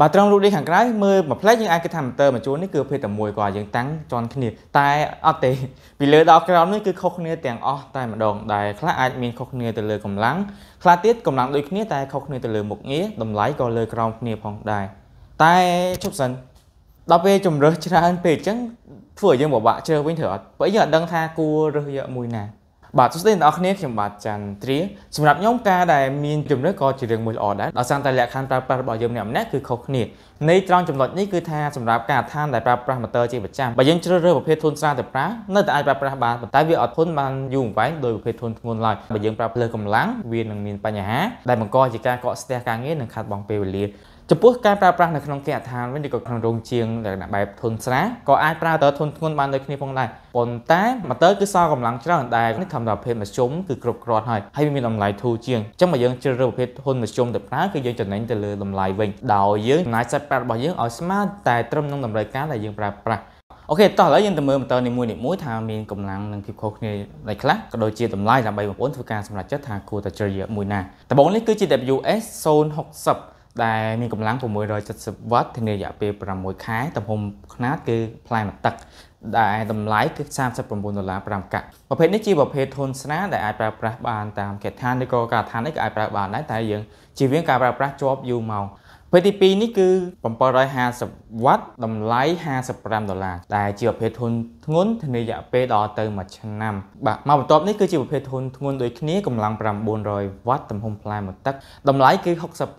បើត្រង់រូបនេះខាងក្រៅមើលមួយផ្លេចយើងអាចគិតថាម៉ូទ័រមួយជួរនេះគឺប្រភេទតែមួយគាត់យើងតាំងជន់គ្នាតែអត់ទេពីលើដល់ក្រោមនេះគឺខុសគ្នាទាំងអស់តែម្ដងដែលខ្លះអាច មានខុសគ្នាទៅលើកម្លាំងខ្លះទៀតកម្លាំងដូចគ្នាតែខុសគ្នាទៅលើមុខងារតម្លៃក៏លើក្រោមគ្នាផងដែរតែជប់សិនដល់ពេលជំរើសច្រើនពេកអញ្ចឹងធ្វើឲ្យយើងពិបាកជ្រើសវិញត្រូវអត់ព្រោះយើងអត់ដឹងថាគួររើសយកមួយណាបាទសួស្តីអ្នកនរគ្នាខ្ញុំបាទច័ន្ទទ្រាសម្រាប់ខ្ញុំការដែលមានជំនឿក៏ជារឿងមួយល្អដែរដោយសារតែលក្ខខណ្ឌប្រើប្រាស់របស់យើងម្នាក់ម្នាក់គឺខុសគ្នានៃត្រង់ចំណុចនេះគឺថាសម្រាប់ការឋានដែលប្រើប្រាស់ម៉ូតូជាប្រចាំបើយើងជ្រើសរើសប្រភេទធុនស្រាលទៅប្រើនៅតែអាចប្រើប្រាស់បានប៉ុន្តែវាអត់ធន់បានយូរអង្វែងដោយប្រភេទធុនធ្ងន់ឡើយបើយើង ប្រើភ្លើងកម្លាំងវានឹងមានបញ្ហាដែលបង្ក ជាការកកស្ទះការងារនិងខាតបង់ពេលវេលាចំពោះការប្រើប្រាស់នៅក្នុងគេហដ្ឋានវិញឬក៏ក្នុងរោងជាងលក្ខណៈបែបធនស្រាក៏អាចប្រើទៅធនធ្ងន់បានដូចគ្នាផងដែរប៉ុន្តែម៉ូទ័រគឺសល់កម្លាំងច្រើនដែលនេះសម្រាប់ប្រភេទមធ្យមគឺគ្រប់គ្រាន់ហើយហើយវាមានតម្លៃធូរជាងអញ្ចឹងបើយើងជ្រើសរើសប្រភេទធនមធ្យមទៅប្រើគឺយើងចំណេញទៅលើតម្លៃវិញដោយយើងចំណាយសាច់ប្រាក់របស់យើងឲ្យស្មើតែត្រឹមនឹងតម្រូវការដែលយើងប្រើប្រាស់អូខេតោះឥឡូវយើងទៅមើលម៉ូទ័រនីមួយនីមួយថាមានកម្លាំងនិងភាពខុសគ្នាដូចខ្លះក៏ដូចជាតម្លៃដើម្បីបងប្អូនធ្វើការសម្រេចចិត្តថាគួរតែជ្រើសយកមួយណាដំបូងនេះគឺជា WS 060ដែលមានកម្លាំង670វ៉ាត់ធានារយៈពេល6ខែទំហំខ្នាតគឺផ្លែម្តឹកដែលតម្លៃគឺ39ដុល្លារ5កាក់ប្រភេទនេះជាប្រភេទធនស្នាដែលអាចប្រើប្រាស់បានតាមកិច្ចឋានឬក៏ការដ្ឋាននេះក៏អាចប្រើបានដែរតែយើងជៀសវាងការប្រើប្រាស់ជាប់យូរម៉ោងភេទទី2នេះគឺ750វ៉ាត់តម្លៃ55ដុល្លារដែលជាប្រភេទធុនធ្ងន់ធានារយៈពេលដល់ទៅ1ឆ្នាំបាទមកបន្ទាប់នេះគឺជាប្រភេទធុនធ្ងន់ដូចគ្នាកម្លាំង900វ៉ាត់ទំហំផ្លែមួយទឹកតម្លៃគឺ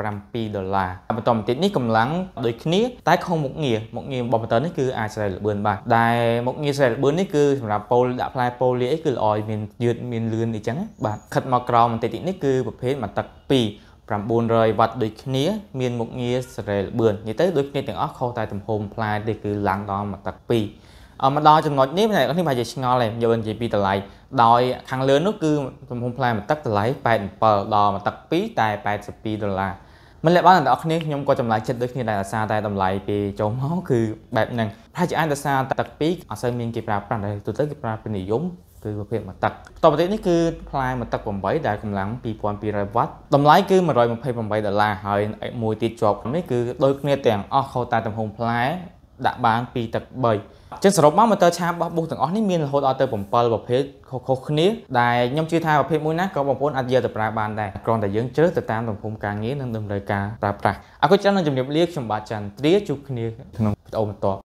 67ដុល្លារបន្តមកទៀតនេះកម្លាំងដូចគ្នាតែខុសមុខងារមុខងាររបស់ម៉ូទ័រនេះគឺអាចស្រែលល្បឿនបានដែលមុខងារស្រែលល្បឿននេះគឺសម្រាប់ប៉ូលដាក់ផ្លែប៉ូលលីអីគឺល្អមានយឺតមានលឿនអីចឹងបាទខិតមកក្រោមបន្តិចនេះគឺប្រភេទមួយទឹក2 900វ៉ាត់ដូចគ្នាមានមុខងារសេរីល្បឿននិយាយទៅដូចគ្នាទាំងអស់ខុសតែទំហំផ្លែទេគឺឡើងដល់មកទឹក2អមកដល់ចំណុចនេះអ្នកនរនេះប្រហែលជាឆ្ងល់ហើយយើងនិយាយពីតម្លៃដោយខាងលើនោះគឺទំហំផ្លែមកទឹកតម្លៃ87ដល់មកទឹក2តែ82ដុល្លារមិនលែកបានអ្នកនរគ្នាខ្ញុំក៏ចម្លើយចិត្តដូចគ្នាដែរអាសាតែតម្លៃពេលចូលមកគឺបែបហ្នឹងប្រហែលជាអាចដោយសារទឹក2អត់សូវមានគេប្រើប្រាស់ដែរទូទៅគេប្រើពេញនិយមគឺប្រភេទមួយទឹកបន្តមកទៀតនេះគឺផ្លែមួយទឹក8ដែលកម្លាំង2200វ៉ាត់តម្លៃគឺ128ដុល្លារហើយមួយទៀតជាប់នេះគឺដូចគ្នាទាំងអស់ខុសតែទំហំផ្លែដាក់បាន2ទឹក3អញ្ចឹងសរុបមកម៉ូទ័រឆាបោះប៊ូសទាំងអស់នេះមានរហូតដល់ទៅ7ប្រភេទខុសៗគ្នាដែលខ្ញុំជឿថាប្រភេទមួយណាក៏បងប្អូនអាចយកទៅប្រើបានដែរគ្រាន់តែយើងជ្រើសទៅតាមទំហំការងារនិងតម្រូវការប្រើប្រាស់អរគុណច្រើននឹងជំរាបលាខ្ញុំបាទច័ន្ទទ្រាជួបគ្នាក្នុងវីដេអូបន្ទាប់